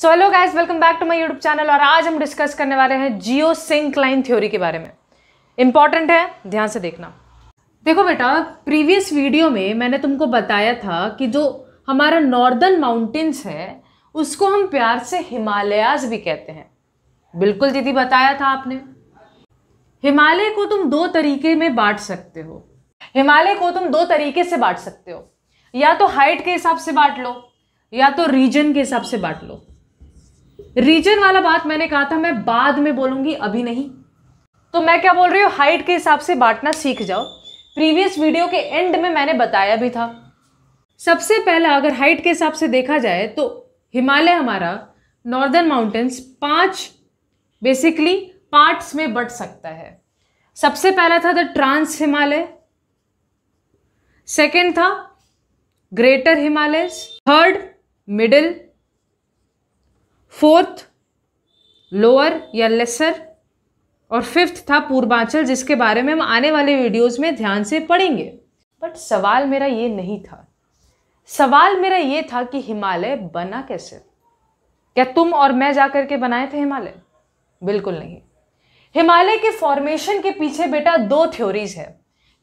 So hello guys welcome back to my YouTube channel और आज हम डिस्कस करने वाले हैं जियो सिंक लाइन थ्योरी के बारे में इम्पॉर्टेंट है ध्यान से देखना देखो बेटा प्रीवियस वीडियो में मैंने तुमको बताया था कि जो हमारा नॉर्दर्न माउंटेन्स है उसको हम प्यार से हिमालयाज भी कहते हैं बिल्कुल दीदी बताया था आपने हिमालय को तुम दो तरीके में बांट सकते हो हिमालय को तुम दो तरीके से बांट सकते हो या तो हाइट के हिसाब से बांट लो या तो रीजन के हिसाब से बांट लो रीजन वाला बात मैंने कहा था मैं बाद में बोलूंगी अभी नहीं तो मैं क्या बोल रही हूँ हाइट के हिसाब से बांटना सीख जाओ प्रीवियस वीडियो के एंड में मैंने बताया भी था सबसे पहला अगर हाइट के हिसाब से देखा जाए तो हिमालय हमारा नॉर्दर्न माउंटेन्स पांच बेसिकली पार्ट्स में बट सकता है सबसे पहला था द ट्रांस हिमालय सेकेंड था greater Himalaya third middle fourth lower या लेसर और फिफ्थ था पूर्वांचल जिसके बारे में हम आने वाले वीडियोस में ध्यान से पढ़ेंगे बट सवाल मेरा ये नहीं था सवाल मेरा ये था कि हिमालय बना कैसे क्या तुम और मैं जा कर के बनाए थे हिमालय बिल्कुल नहीं हिमालय के फॉर्मेशन के पीछे बेटा दो थ्योरीज है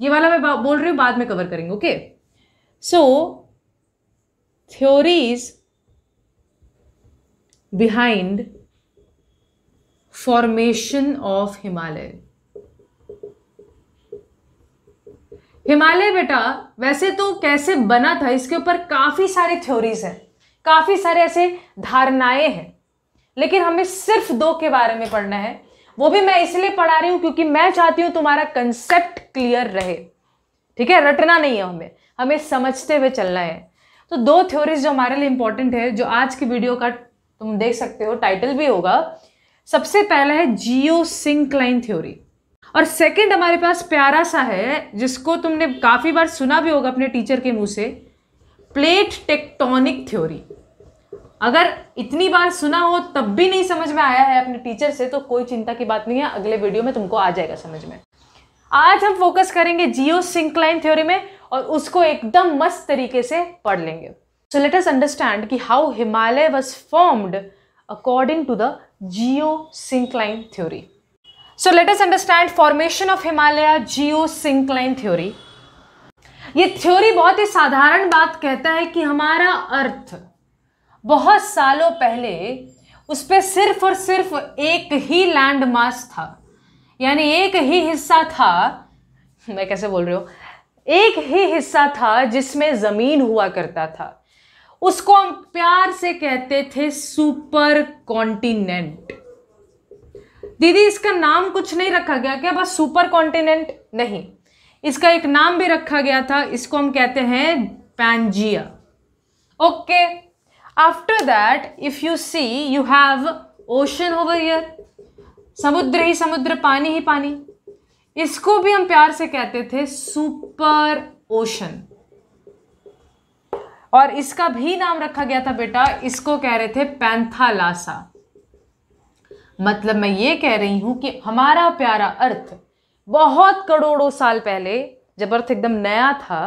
ये वाला मैं बोल रही हूँ बाद में कवर करेंगे okay so theories behind formation of Himalay. Himalaya बेटा वैसे तो कैसे बना था इसके ऊपर काफ़ी सारे थ्योरीज हैं काफ़ी सारे ऐसे धारणाएं हैं लेकिन हमें सिर्फ दो के बारे में पढ़ना है वो भी मैं इसलिए पढ़ा रही हूं क्योंकि मैं चाहती हूं तुम्हारा कंसेप्ट क्लियर रहे ठीक है रटना नहीं है हमें हमें समझते हुए चलना है तो दो थ्योरीज जो हमारे लिए इंपॉर्टेंट है जो आज की वीडियो का तुम देख सकते हो टाइटल भी होगा सबसे पहला है जियो सिंक्लाइन थ्योरी और सेकंड हमारे पास प्यारा सा है जिसको तुमने काफ़ी बार सुना भी होगा अपने टीचर के मुंह से प्लेट टेक्टोनिक थ्योरी अगर इतनी बार सुना हो तब भी नहीं समझ में आया है अपने टीचर से तो कोई चिंता की बात नहीं है अगले वीडियो में तुमको आ जाएगा समझ में आज हम फोकस करेंगे जियो सिंक्लाइन थ्योरी में और उसको एकदम मस्त तरीके से पढ़ लेंगे सो लेट अस अंडरस्टैंड कि how Himalaya was formed according to the geosyncline theory so let us understand formation of Himalaya geosyncline theory ये थ्योरी बहुत ही साधारण बात कहता है कि हमारा अर्थ बहुत सालों पहले उस पर सिर्फ और सिर्फ एक ही लैंड मास था यानी एक ही हिस्सा था मैं कैसे बोल रही हूँ एक ही हिस्सा था जिसमें जमीन हुआ करता था उसको हम प्यार से कहते थे सुपर कॉन्टिनेंट दीदी इसका नाम कुछ नहीं रखा गया क्या बस सुपर कॉन्टिनेंट नहीं इसका एक नाम भी रखा गया था इसको हम कहते हैं Pangaea okay after that if you see you have ocean over here समुद्र ही समुद्र पानी ही पानी इसको भी हम प्यार से कहते थे सुपर ओशन और इसका भी नाम रखा गया था बेटा इसको कह रहे थे पैंथालासा मतलब मैं ये कह रही हूं कि हमारा प्यारा अर्थ बहुत करोड़ों साल पहले जब अर्थ एकदम नया था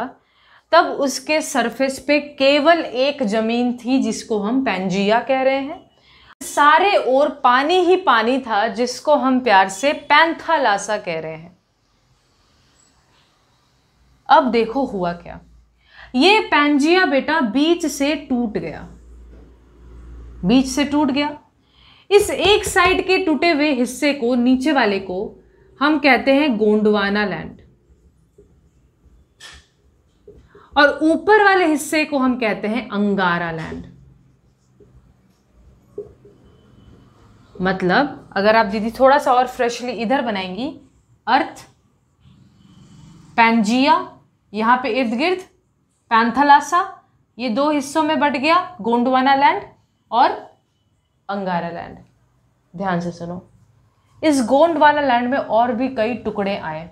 तब उसके सरफेस पे केवल एक जमीन थी जिसको हम पैंजिया कह रहे हैं सारे ओर पानी ही पानी था जिसको हम प्यार से पैंथालासा कह रहे हैं अब देखो हुआ क्या ये पैंजिया बेटा बीच से टूट गया बीच से टूट गया इस एक साइड के टूटे हुए हिस्से को नीचे वाले को हम कहते हैं गोंडवाना लैंड और ऊपर वाले हिस्से को हम कहते हैं अंगारा लैंड मतलब अगर आप दीदी थोड़ा सा और फ्रेशली इधर बनाएंगी अर्थ पैंजिया यहां पे इर्द गिर्द पैंथलासा ये दो हिस्सों में बट गया गोंडवाना लैंड और अंगारा लैंड ध्यान से सुनो इस गोंडवाना लैंड में और भी कई टुकड़े आए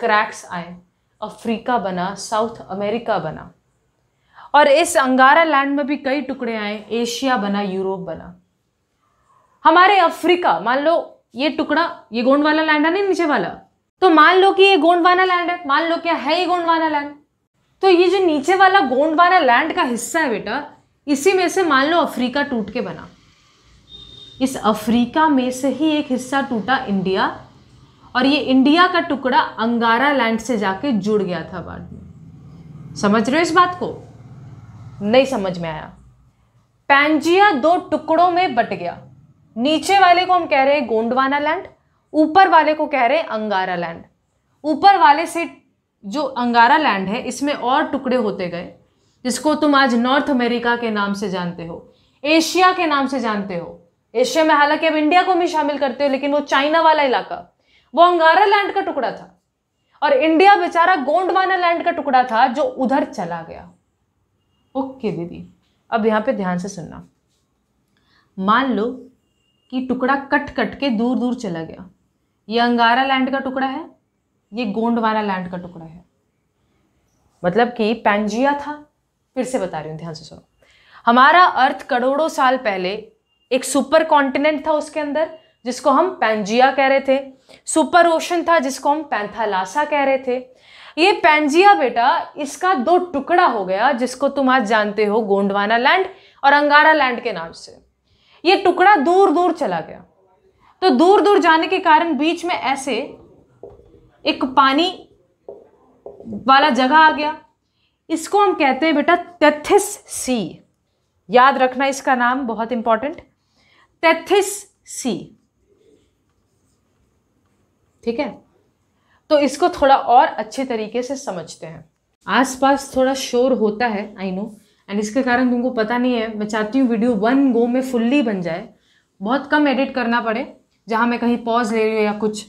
क्रैक्स आए अफ्रीका बना साउथ अमेरिका बना और इस अंगारा लैंड में भी कई टुकड़े आए एशिया बना यूरोप बना हमारे अफ्रीका मान लो ये टुकड़ा ये गोंडवाना लैंड है नहीं नीचे वाला तो मान लो कि ये गोंडवाना लैंड है मान लो क्या है ये गोंडवाना लैंड तो ये जो नीचे वाला गोंडवाना लैंड का हिस्सा है बेटा इसी में से मान लो अफ्रीका टूट के बना इस अफ्रीका में से ही एक हिस्सा टूटा इंडिया और ये इंडिया का टुकड़ा अंगारा लैंड से जाके जुड़ गया था बाद में समझ रहे हो इस बात को नहीं समझ में आया पैंजिया दो टुकड़ों में बट गया नीचे वाले को हम कह रहे हैं गोंडवाना लैंड ऊपर वाले को कह रहे हैं अंगारा लैंड ऊपर वाले से जो अंगारा लैंड है इसमें और टुकड़े होते गए जिसको तुम आज नॉर्थ अमेरिका के नाम से जानते हो एशिया के नाम से जानते हो एशिया में हालांकि अब इंडिया को भी शामिल करते हो लेकिन वो चाइना वाला इलाका वो अंगारा लैंड का टुकड़ा था और इंडिया बेचारा गोंडवाना लैंड का टुकड़ा था जो उधर चला गया ओके दीदी अब यहाँ पे ध्यान से सुनना मान लो कि टुकड़ा कट कट के दूर दूर चला गया ये अंगारा लैंड का टुकड़ा है ये गोंडवाना लैंड का टुकड़ा है मतलब कि पैंजिया था फिर से बता रही हूँ ध्यान से सुनो हमारा अर्थ करोड़ों साल पहले एक सुपर कॉन्टिनेंट था उसके अंदर जिसको हम पैंजिया कह रहे थे सुपर ओशन था जिसको हम पैंथालासा कह रहे थे ये पैंजिया बेटा इसका दो टुकड़ा हो गया जिसको तुम आज जानते हो गोंडवाना लैंड और अंगारा लैंड के नाम से ये टुकड़ा दूर दूर चला गया तो दूर दूर जाने के कारण बीच में ऐसे एक पानी वाला जगह आ गया इसको हम कहते हैं बेटा तेथिस सी याद रखना इसका नाम बहुत इंपॉर्टेंट तेथिस सी ठीक है तो इसको थोड़ा और अच्छे तरीके से समझते हैं आसपास थोड़ा शोर होता है आई नो एंड इसके कारण तुमको पता नहीं है मैं चाहती हूँ वीडियो वन गो में फुल्ली बन जाए बहुत कम एडिट करना पड़े जहाँ मैं कहीं पॉज ले रही हूँ या कुछ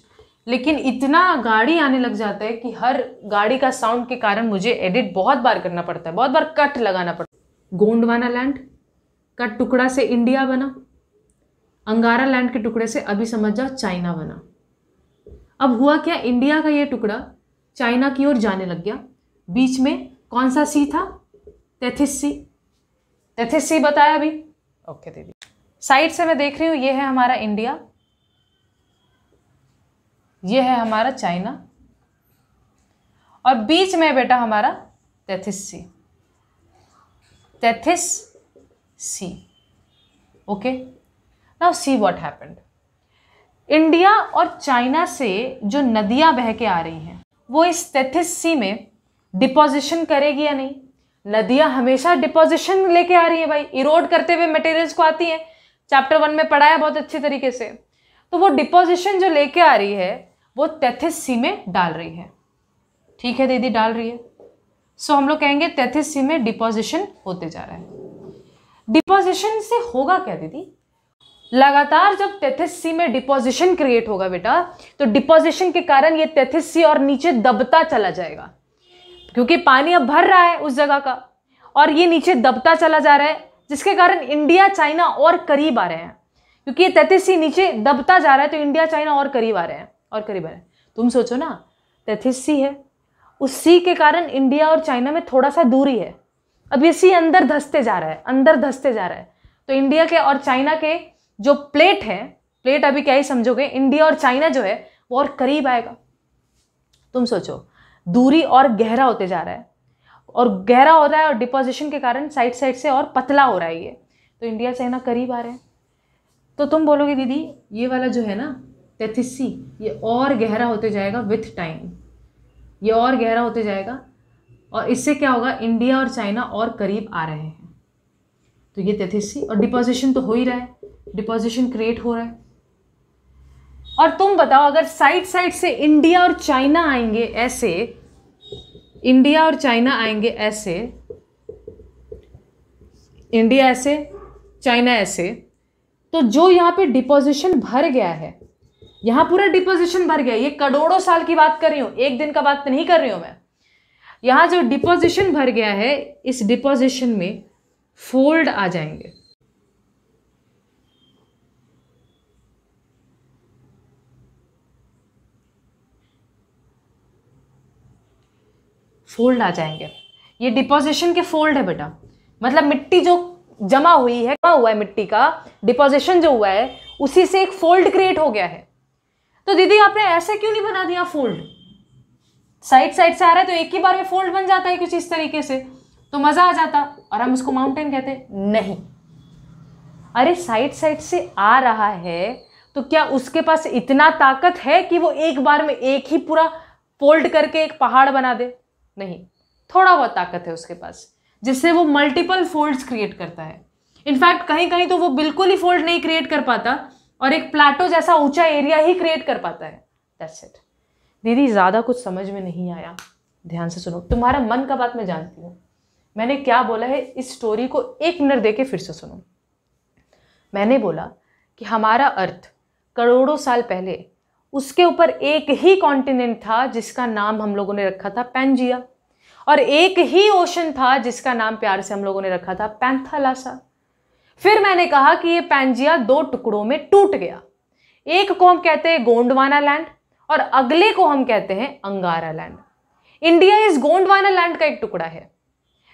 लेकिन इतना गाड़ी आने लग जाता है कि हर गाड़ी का साउंड के कारण मुझे एडिट बहुत बार करना पड़ता है बहुत बार कट लगाना पड़ता है गोंडवाना लैंड का टुकड़ा से इंडिया बना अंगारा लैंड के टुकड़े से अभी समझ जाओ चाइना बना अब हुआ क्या इंडिया का ये टुकड़ा चाइना की ओर जाने लग गया बीच में कौन सा सी था तेथिस सी तेथिस सी बताया अभी ओके दीदी साइड से मैं देख रही हूँ ये है हमारा इंडिया ये है हमारा चाइना और बीच में बेटा हमारा Tethys sea Tethys sea okay now see what happened India और चाइना से जो नदियां बह के आ रही हैं वो इस तैथिस सी में डिपोजिशन करेगी या नहीं नदियां हमेशा डिपोजिशन लेके आ रही है भाई इरोड करते हुए मटेरियल्स को आती हैं चैप्टर वन में पढ़ाया बहुत अच्छे तरीके से तो वो डिपोजिशन जो लेके आ रही है वो तैथिस सी में डाल रही है ठीक है दीदी डाल रही है सो हम लोग कहेंगे तैथिस सी में डिपोजिशन होते जा रहा है डिपोजिशन से होगा क्या दीदी लगातार जब तैथिस सी में डिपोजिशन क्रिएट होगा बेटा तो डिपोजिशन के कारण ये तैथिस सी और नीचे दबता चला जाएगा क्योंकि पानी अब भर रहा है उस जगह का और ये नीचे दबता चला जा रहा है जिसके कारण इंडिया चाइना और करीब आ रहे हैं क्योंकि ये तैतीस सी नीचे दबता जा रहा है तो इंडिया चाइना और करीब आ रहे हैं और करीबन है तुम सोचो ना तैथिस सी है उस सी के कारण इंडिया और चाइना में थोड़ा सा दूरी है अब ये सी अंदर धसते जा रहा है अंदर धसते जा रहा है तो इंडिया के और चाइना के जो प्लेट है प्लेट अभी क्या ही समझोगे इंडिया और चाइना जो है वो और करीब आएगा तुम सोचो दूरी और गहरा होते जा रहा है और गहरा हो रहा है और डिपोजिशन के कारण साइड साइड से और पतला हो रहा है ये तो इंडिया चाइना करीब आ रहे हैं तो तुम बोलोगे दीदी ये वाला जो है ना तेथिसी ये और गहरा होते जाएगा विथ टाइम ये और गहरा होते जाएगा और इससे क्या होगा इंडिया और चाइना और करीब आ रहे हैं तो ये तेथिसी और डिपोजिशन तो हो ही रहा है डिपोजिशन क्रिएट हो रहा है और तुम बताओ अगर साइड साइड से इंडिया और चाइना आएंगे ऐसे इंडिया और चाइना आएंगे ऐसे इंडिया ऐसे चाइना ऐसे तो जो यहाँ पे डिपोजिशन भर गया है यहां पूरा डिपोजिशन भर गया ये करोड़ों साल की बात कर रही हूं एक दिन का बात नहीं कर रही हूं मैं यहां जो डिपोजिशन भर गया है इस डिपोजिशन में फोल्ड आ जाएंगे फोल्ड आ जाएंगे ये डिपोजिशन के फोल्ड है बेटा मतलब मिट्टी जो जमा हुई है जमा हुआ है मिट्टी का डिपोजिशन जो हुआ है उसी से एक फोल्ड क्रिएट हो गया है तो दीदी आपने ऐसे क्यों नहीं बना दिया फोल्ड साइड साइड से आ रहा है तो एक ही बार में फोल्ड बन जाता है कुछ इस तरीके से तो मज़ा आ जाता और हम उसको माउंटेन कहते नहीं अरे साइड साइड से आ रहा है तो क्या उसके पास इतना ताकत है कि वो एक बार में एक ही पूरा फोल्ड करके एक पहाड़ बना दे नहीं थोड़ा बहुत ताकत है उसके पास जिससे वो मल्टीपल फोल्ड्स क्रिएट करता है इनफैक्ट कहीं कहीं तो वो बिल्कुल ही फोल्ड नहीं क्रिएट कर पाता और एक प्लाटो जैसा ऊंचा एरिया ही क्रिएट कर पाता है दैट्स इट दीदी ज़्यादा कुछ समझ में नहीं आया ध्यान से सुनो तुम्हारा मन का बात मैं जानती हूँ मैंने क्या बोला है इस स्टोरी को एक मिनट दे के फिर से सुनो मैंने बोला कि हमारा अर्थ करोड़ों साल पहले उसके ऊपर एक ही कॉन्टिनेंट था जिसका नाम हम लोगों ने रखा था पैनजिया और एक ही ओशन था जिसका नाम प्यार से हम लोगों ने रखा था पैंथालासा फिर मैंने कहा कि ये पैंजिया दो टुकड़ों में टूट गया एक को हम कहते हैं गोंडवाना लैंड और अगले को हम कहते हैं अंगारा लैंड इंडिया इस गोंडवाना लैंड का एक टुकड़ा है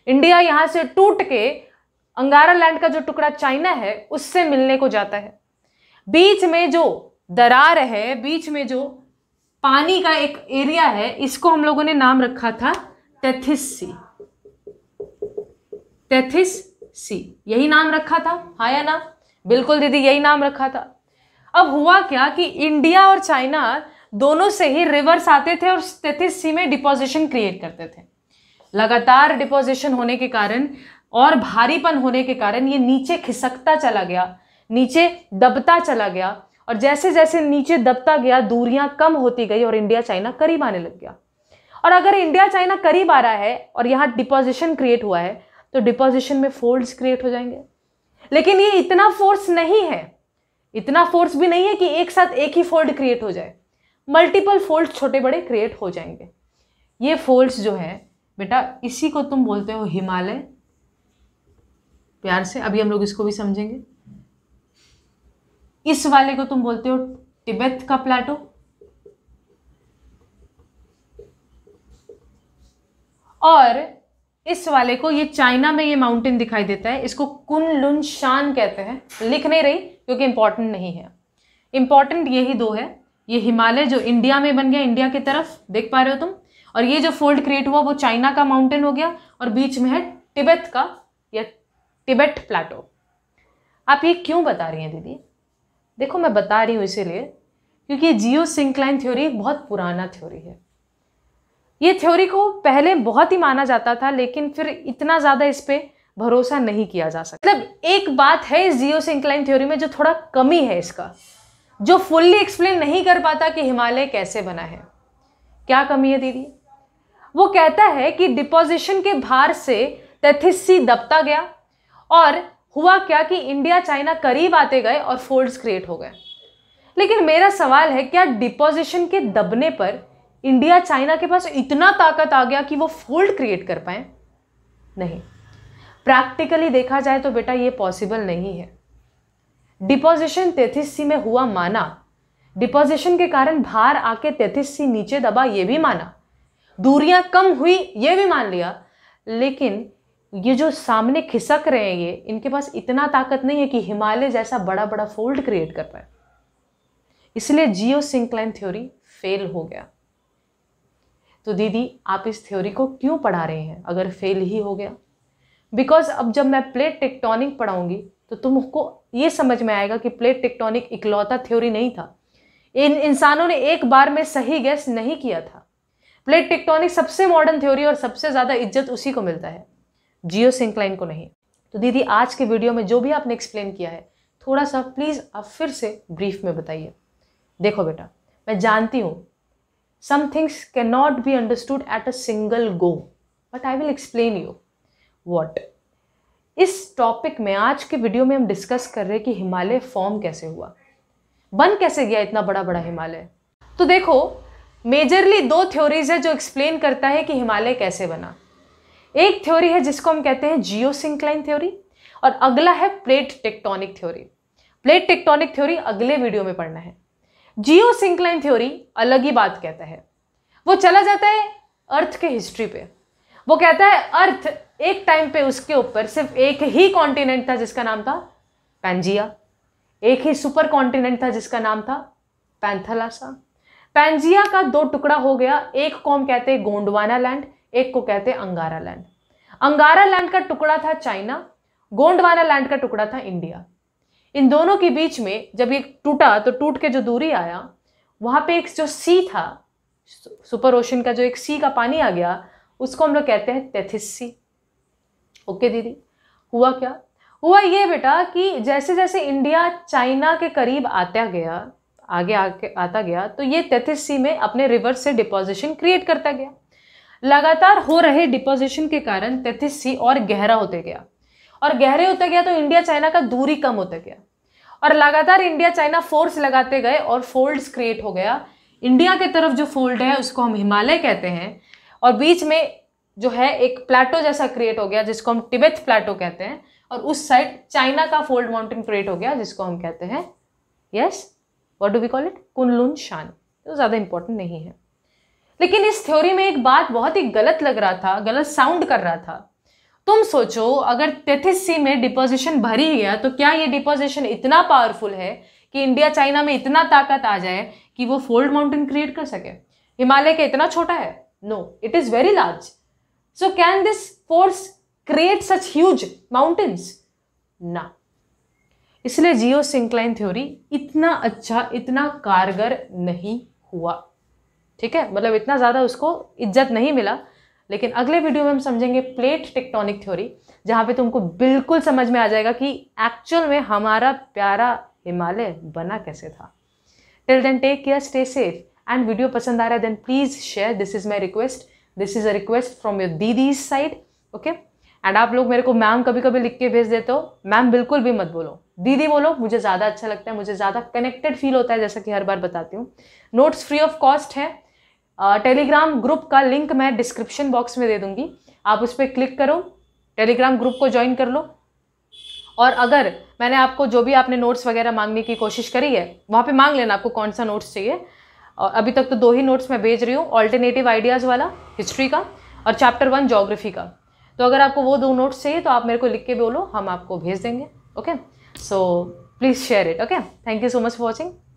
इंडिया यहां से टूट के अंगारा लैंड का जो टुकड़ा चाइना है उससे मिलने को जाता है बीच में जो दरार है बीच में जो पानी का एक एरिया है इसको हम लोगों ने नाम रखा था तेथिस सी तेथिस सी यही नाम रखा था हाया या ना बिल्कुल दीदी यही नाम रखा था अब हुआ क्या कि इंडिया और चाइना दोनों से ही रिवर्स आते थे और तेतीस सी में डिपोजिशन क्रिएट करते थे लगातार डिपोजिशन होने के कारण और भारीपन होने के कारण ये नीचे खिसकता चला गया नीचे दबता चला गया और जैसे जैसे नीचे दबता गया दूरियां कम होती गई और इंडिया चाइना करीब आने लग गया और अगर इंडिया चाइना करीब आ रहा है और यहाँ डिपोजिशन क्रिएट हुआ है तो डिपोजिशन में फोल्ड्स क्रिएट हो जाएंगे लेकिन ये इतना फोर्स नहीं है इतना फोर्स भी नहीं है कि एक साथ एक ही फोल्ड क्रिएट हो जाए मल्टीपल फोल्ड छोटे बड़े क्रिएट हो जाएंगे ये फोल्ड्स जो है बेटा इसी को तुम बोलते हो हिमालय प्यार से अभी हम लोग इसको भी समझेंगे इस वाले को तुम बोलते हो तिब्बत का प्लाटो और इस वाले को ये चाइना में ये माउंटेन दिखाई देता है इसको कुन लुन शान कहते हैं लिख नहीं रही क्योंकि इंपॉर्टेंट नहीं है इम्पॉर्टेंट यही दो है ये हिमालय जो इंडिया में बन गया इंडिया की तरफ देख पा रहे हो तुम और ये जो फोल्ड क्रिएट हुआ वो चाइना का माउंटेन हो गया और बीच में है टिबेट का या टिबेट प्लाटो आप ये क्यों बता रही हैं दीदी देखो मैं बता रही हूँ इसीलिए क्योंकि जियो सिंक्लाइन थ्योरी बहुत पुराना थ्योरी है ये थ्योरी को पहले बहुत ही माना जाता था लेकिन फिर इतना ज़्यादा इस पर भरोसा नहीं किया जा सकता मतलब एक बात है इस जियो सिंक्लाइन थ्योरी में जो थोड़ा कमी है इसका जो फुल्ली एक्सप्लेन नहीं कर पाता कि हिमालय कैसे बना है क्या कमी है दीदी वो कहता है कि डिपोजिशन के भार से तेथिसी दबता गया और हुआ क्या कि इंडिया चाइना करीब आते गए और फोल्ड्स क्रिएट हो गए लेकिन मेरा सवाल है क्या डिपोजिशन के दबने पर इंडिया चाइना के पास इतना ताकत आ गया कि वो फोल्ड क्रिएट कर पाए नहीं प्रैक्टिकली देखा जाए तो बेटा ये पॉसिबल नहीं है डिपोजिशन तैतीस सी में हुआ माना डिपोजिशन के कारण भार आके तैतीस सी नीचे दबा ये भी माना दूरियां कम हुई ये भी मान लिया लेकिन ये जो सामने खिसक रहे हैं ये इनके पास इतना ताकत नहीं है कि हिमालय जैसा बड़ा बड़ा फोल्ड क्रिएट कर पाए इसलिए जियो सिंक्लाइन थ्योरी फेल हो गया तो दीदी आप इस थ्योरी को क्यों पढ़ा रहे हैं अगर फेल ही हो गया बिकॉज अब जब मैं प्लेट टेक्टोनिक पढ़ाऊंगी तो तुमको ये समझ में आएगा कि प्लेट टेक्टोनिक इकलौता थ्योरी नहीं था इन इंसानों ने एक बार में सही गैस नहीं किया था प्लेट टेक्टोनिक सबसे मॉडर्न थ्योरी और सबसे ज़्यादा इज्जत उसी को मिलता है जियो सिंक्लाइन को नहीं तो दीदी आज के वीडियो में जो भी आपने एक्सप्लेन किया है थोड़ा सा प्लीज़ आप फिर से ब्रीफ में बताइए देखो बेटा मैं जानती हूँ some things can not be understood at a single go but I will explain you what इस टॉपिक में आज के वीडियो में हम डिस्कस कर रहे हैं कि हिमालय फॉर्म कैसे हुआ बन कैसे गया इतना बड़ा बड़ा हिमालय तो देखो मेजरली दो थ्योरीज है जो एक्सप्लेन करता है कि हिमालय कैसे बना एक थ्योरी है जिसको हम कहते हैं जियो सिंक्लाइन थ्योरी और अगला है plate tectonic theory plate tectonic theory अगले वीडियो में पढ़ना है जियो सिंकलाइन थ्योरी अलग ही बात कहता है वो चला जाता है अर्थ के हिस्ट्री पे वो कहता है अर्थ एक टाइम पे उसके ऊपर सिर्फ एक ही कॉन्टिनेंट था जिसका नाम था पैंजिया एक ही सुपर कॉन्टिनेंट था जिसका नाम था पैंथलासा पैंजिया का दो टुकड़ा हो गया एक को हम कहते हैं गोंडवाना लैंड एक को कहते हैं अंगारा लैंड अंगारा लैंड का टुकड़ा था चाइना गोंडवाना लैंड का टुकड़ा था इंडिया इन दोनों के बीच में जब ये टूटा तो टूट के जो दूरी आया वहाँ पे एक जो सी था सुपर ओशन का जो एक सी का पानी आ गया उसको हम लोग कहते हैं तेथिस सी ओके दीदी हुआ क्या हुआ ये बेटा कि जैसे जैसे इंडिया चाइना के करीब आता गया आगे आके आता गया तो ये तेथिस सी में अपने रिवर्स से डिपोजिशन क्रिएट करता गया लगातार हो रहे डिपोजिशन के कारण तेथिस सी और गहरा होते गया और गहरे होते गया तो इंडिया चाइना का दूरी कम होते गया और लगातार इंडिया चाइना फोर्स लगाते गए और फोल्ड्स क्रिएट हो गया इंडिया के तरफ जो फोल्ड है उसको हम हिमालय कहते हैं और बीच में जो है एक प्लाटो जैसा क्रिएट हो गया जिसको हम टिबेथ प्लाटो कहते हैं और उस साइड चाइना का फोल्ड माउंटेन क्रिएट हो गया जिसको हम कहते हैं yes what do we call it Kunlun Shan तो ज़्यादा इंपॉर्टेंट नहीं है लेकिन इस थ्योरी में एक बात बहुत ही गलत लग रहा था गलत साउंड कर रहा था तुम सोचो अगर तेतीस सी में डिपोजिशन भरी ही गया तो क्या ये डिपोजिशन इतना पावरफुल है कि इंडिया चाइना में इतना ताकत आ जाए कि वो फोल्ड माउंटेन क्रिएट कर सके हिमालय का इतना छोटा है no it is very large so can this force create such huge mountains ना इसलिए जियो सिंक्लाइन थ्योरी इतना अच्छा इतना कारगर नहीं हुआ ठीक है मतलब इतना ज़्यादा उसको इज्जत नहीं मिला लेकिन अगले वीडियो में हम समझेंगे प्लेट टेक्टोनिक थ्योरी जहाँ पे तुमको बिल्कुल समझ में आ जाएगा कि एक्चुअल में हमारा प्यारा हिमालय बना कैसे था till then take care stay safe and video पसंद आ रहा है then please share this is my request this is a request from your दीदीज साइड ओके एंड आप लोग मेरे को मैम कभी कभी लिख के भेज देते हो मैम बिल्कुल भी मत बोलो दीदी बोलो मुझे ज़्यादा अच्छा लगता है मुझे ज़्यादा कनेक्टेड फील होता है जैसा कि हर बार बताती हूँ नोट्स फ्री ऑफ कॉस्ट है टेलीग्राम ग्रुप का लिंक मैं डिस्क्रिप्शन बॉक्स में दे दूँगी आप उस पर क्लिक करो टेलीग्राम ग्रुप को ज्वाइन कर लो और अगर मैंने आपको जो भी आपने नोट्स वगैरह मांगने की कोशिश करी है वहाँ पे मांग लेना आपको कौन सा नोट्स चाहिए और अभी तक तो दो ही नोट्स मैं भेज रही हूँ ऑल्टरनेटिव आइडियाज़ वाला हिस्ट्री का और चैप्टर वन जोग्राफी का तो अगर आपको वो दो नोट्स चाहिए तो आप मेरे को लिख के बोलो हम आपको भेज देंगे okay so please share it okay thank you so much for watching